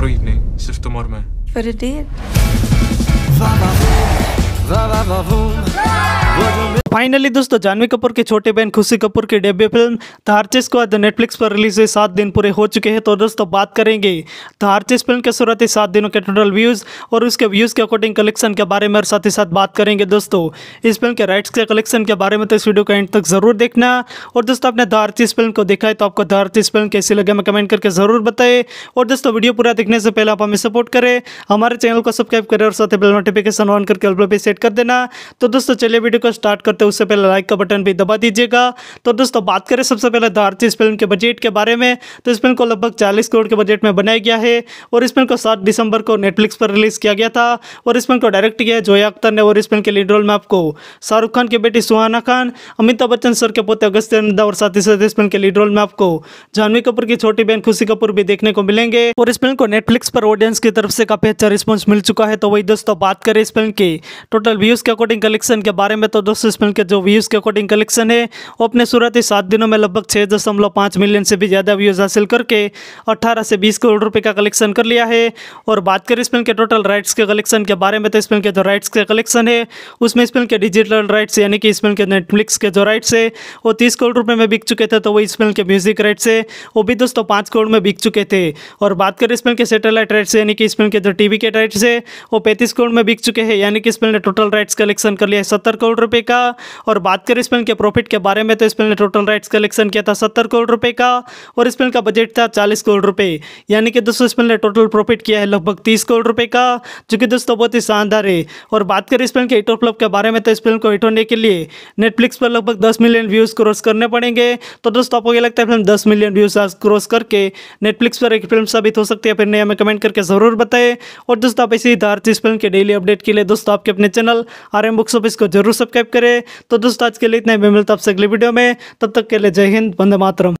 tomorrow evening, सिर्फ तुम और मैं फिर डेट फाइनली दोस्तों जानवी कपूर की छोटे बहन खुशी कपूर की डेब्यू फिल्म धारचिस को आज नेटफ्लिक्स पर रिलीज हुए सात दिन पूरे हो चुके हैं तो दोस्तों बात करेंगे धारचिस फिल्म के शुरुआती सात दिनों के टोटल व्यूज़ और उसके व्यूज़ के अकॉर्डिंग कलेक्शन के बारे में और साथ ही साथ बात करेंगे दोस्तों इस फिल्म के राइट्स के कलेक्शन के बारे में तो इस वीडियो को एंड तक ज़रूर देखना और दोस्तों आपने धारचिस फिल्म को देखा है तो आपको धारचिस फिल्म कैसी लगे हमें कमेंट करके ज़रूर बताए और दोस्तों वीडियो पूरा देखने से पहले आप हमें सपोर्ट करें हमारे चैनल को सब्सक्राइब करें और साथ ही बेल नोटिफिकेशन ऑन करके ऑल पे सेट कर देना तो दोस्तों चलिए वीडियो को स्टार्ट करते हैं उससे पहले लाइक का बटन भी दबा दीजिएगा तो दोस्तों बात करें सबसे पहले धारती इस फिल्म के बजट के बारे में तो इस फिल्म को लगभग चालीस करोड़ के बजट में बनाया गया है और इस फिल्म को सात दिसंबर को नेटफ्लिक्स पर रिलीज़ किया गया था और इस फिल्म को डायरेक्ट किया जोया अख्तर ने और इस फिल्म के लीड रोल में आपको शाहरुख खान की बेटी सुहाना खान अमिताभ बच्चन सर के पोते अगस्त नंदा और साथ ही साथ इस फिल्म के लीड रोल में आपको जानवी कपूर की छोटी बहन खुशी कपूर भी देखने को मिलेंगे और इस फिल्म को नेटफ्लिक्स पर ऑडियंस की तरफ से काफ़ी अच्छा रिस्पॉन्स मिल चुका है तो वही दोस्तों बात करें इस फिल्म की टोटल व्यूज़ के अकॉर्डिंग कलेक्शन के बारे में तो दोस्तों इस फिल्म के जो व्यूज़ के अकॉर्डिंग कलेक्शन है वो अपने शुरुआती ही सात दिनों में लगभग छः दशमलव पाँच मिलियन से भी ज़्यादा व्यूज़ हासिल करके अट्ठारह से बीस करोड़ रुपये का कलेक्शन कर लिया है और बात करें इस फिल्म के टोटल राइट्स के कलेक्शन के बारे में तो इस फिल्म के जो राइट्स के कलेक्शन है उसमें इस फिल्म के डिजिटल राइट्स यानी कि इस फिल्म के नेटफ्लिक्स के जो राइट्स है वो तीस करोड़ रुपये में बिक चुके थे तो वही इस फिल्म के म्यूजिक राइट्स है वो भी दोस्तों पाँच करोड़ में बिक चुके थे और बात करें इस फिल्म के सेटेलाइट राइट्स यानी कि इस फिल्म के जो टीवी के राइट्स है वो पैंतीस करोड़ में बिक चुके हैं यानी कि इस फिल्म ने टोटल राइट्स कलेक्शन कर लिया है सत्तर करोड़ रुपये का और बात करें इस फिल्म के प्रॉफिट के बारे में तो इस फिल्म ने टोटल राइट्स कलेक्शन किया था सत्तर करोड़ रुपये का और इस फिल्म का बजट था चालीस करोड़ रुपये यानी कि दोस्तों इस फिल्म ने टोटल प्रॉफिट किया है लगभग तीस करोड़ रुपये का जो कि दोस्तों बहुत ही शानदार है और बात करें इस फिल्म के हिटो फ्लॉप के बारे में तो इस फिल्म को हिट होने के लिए नेटफ्लिक्स पर लगभग दस मिलियन व्यूज़ क्रॉस करने पड़ेंगे तो दोस्तों आपको क्या लगता है फिल्म दस मिलियन व्यूज़ क्रॉस करके नेटफ्लिक्स पर एक फिल्म साबित हो सकती है फिर नया हमें कमेंट करके ज़रूर बताएं और दोस्तों आप इसी धारती इस फिल्म के डेली अपडेट के लिए दोस्तों आपके अपने channel R M books office को जरूर सब्सक्राइब करें तो दोस्तों आज के लिए इतना ही मिलता आपसे अगले वीडियो में तब तक के लिए जय हिंद वंदे मातरम